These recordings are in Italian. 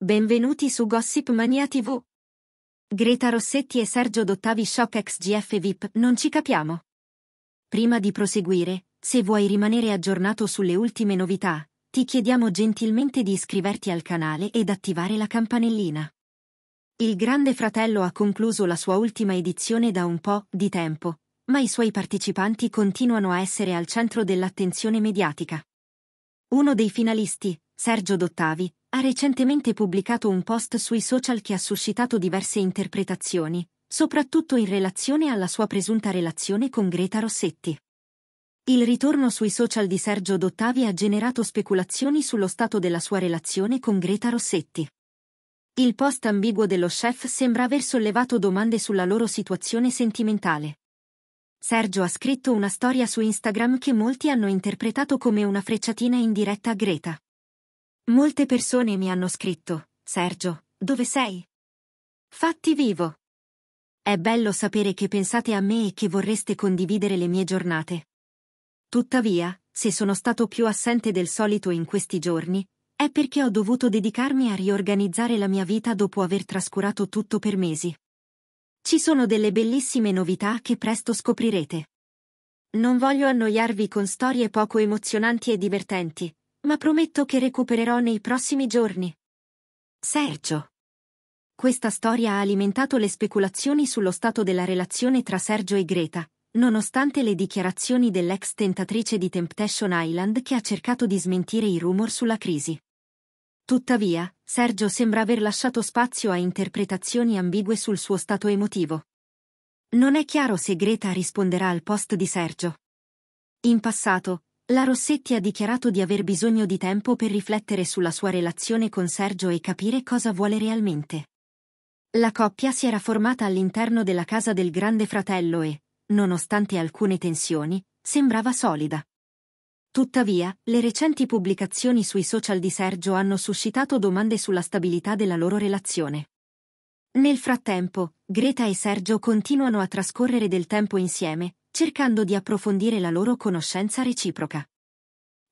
Benvenuti su Gossip Mania TV. Greta Rossetti e Sergio Dottavi Shock XGF VIP non ci capiamo. Prima di proseguire, se vuoi rimanere aggiornato sulle ultime novità, ti chiediamo gentilmente di iscriverti al canale ed attivare la campanellina. Il Grande Fratello ha concluso la sua ultima edizione da un po' di tempo, ma i suoi partecipanti continuano a essere al centro dell'attenzione mediatica. Uno dei finalisti, Sergio Dottavi, ha recentemente pubblicato un post sui social che ha suscitato diverse interpretazioni, soprattutto in relazione alla sua presunta relazione con Greta Rossetti. Il ritorno sui social di Sergio Dottavi ha generato speculazioni sullo stato della sua relazione con Greta Rossetti. Il post ambiguo dello chef sembra aver sollevato domande sulla loro situazione sentimentale. Sergio ha scritto una storia su Instagram che molti hanno interpretato come una frecciatina in diretta a Greta. Molte persone mi hanno scritto, Sergio, dove sei? Fatti vivo! È bello sapere che pensate a me e che vorreste condividere le mie giornate. Tuttavia, se sono stato più assente del solito in questi giorni, è perché ho dovuto dedicarmi a riorganizzare la mia vita dopo aver trascurato tutto per mesi. Ci sono delle bellissime novità che presto scoprirete. Non voglio annoiarvi con storie poco emozionanti e divertenti, ma prometto che recupererò nei prossimi giorni. Sergio. Questa storia ha alimentato le speculazioni sullo stato della relazione tra Sergio e Greta, nonostante le dichiarazioni dell'ex tentatrice di Temptation Island che ha cercato di smentire i rumor sulla crisi. Tuttavia, Sergio sembra aver lasciato spazio a interpretazioni ambigue sul suo stato emotivo. Non è chiaro se Greta risponderà al post di Sergio. In passato, la Rossetti ha dichiarato di aver bisogno di tempo per riflettere sulla sua relazione con Sergio e capire cosa vuole realmente. La coppia si era formata all'interno della casa del grande fratello e, nonostante alcune tensioni, sembrava solida. Tuttavia, le recenti pubblicazioni sui social di Sergio hanno suscitato domande sulla stabilità della loro relazione. Nel frattempo, Greta e Sergio continuano a trascorrere del tempo insieme, cercando di approfondire la loro conoscenza reciproca.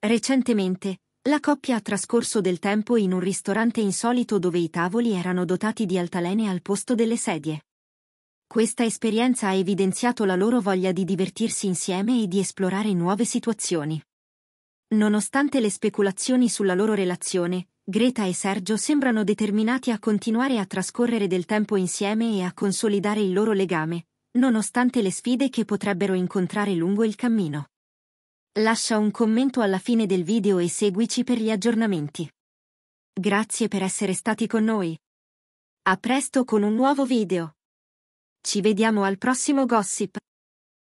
Recentemente, la coppia ha trascorso del tempo in un ristorante insolito dove i tavoli erano dotati di altalene al posto delle sedie. Questa esperienza ha evidenziato la loro voglia di divertirsi insieme e di esplorare nuove situazioni. Nonostante le speculazioni sulla loro relazione, Greta e Sergio sembrano determinati a continuare a trascorrere del tempo insieme e a consolidare il loro legame, nonostante le sfide che potrebbero incontrare lungo il cammino. Lascia un commento alla fine del video e seguici per gli aggiornamenti. Grazie per essere stati con noi. A presto con un nuovo video. Ci vediamo al prossimo gossip.